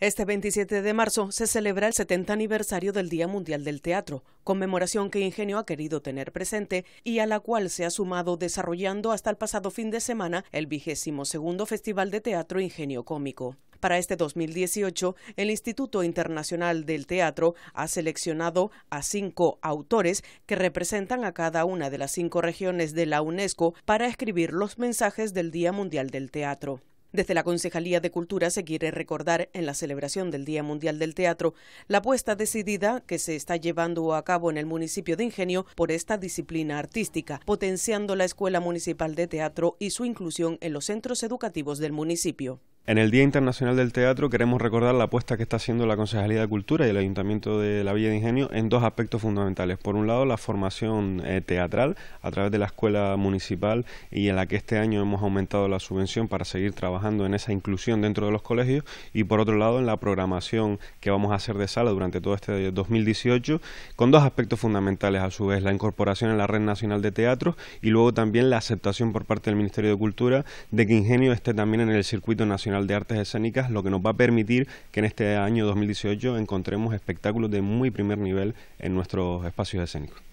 Este 27 de marzo se celebra el 70 aniversario del Día Mundial del Teatro, conmemoración que Ingenio ha querido tener presente y a la cual se ha sumado desarrollando hasta el pasado fin de semana el vigésimo segundo Festival de Teatro Ingenio Cómico. Para este 2018, el Instituto Internacional del Teatro ha seleccionado a cinco autores que representan a cada una de las cinco regiones de la UNESCO para escribir los mensajes del Día Mundial del Teatro. Desde la Concejalía de Cultura se quiere recordar en la celebración del Día Mundial del Teatro la apuesta decidida que se está llevando a cabo en el municipio de Ingenio por esta disciplina artística, potenciando la Escuela Municipal de Teatro y su inclusión en los centros educativos del municipio. En el Día Internacional del Teatro queremos recordar la apuesta que está haciendo la Concejalía de Cultura y el Ayuntamiento de la Villa de Ingenio en dos aspectos fundamentales. Por un lado, la formación eh, teatral a través de la escuela municipal y en la que este año hemos aumentado la subvención para seguir trabajando en esa inclusión dentro de los colegios y por otro lado en la programación que vamos a hacer de sala durante todo este 2018 con dos aspectos fundamentales a su vez, la incorporación en la Red Nacional de teatro y luego también la aceptación por parte del Ministerio de Cultura de que Ingenio esté también en el circuito nacional de Artes Escénicas, lo que nos va a permitir que en este año 2018 encontremos espectáculos de muy primer nivel en nuestros espacios escénicos.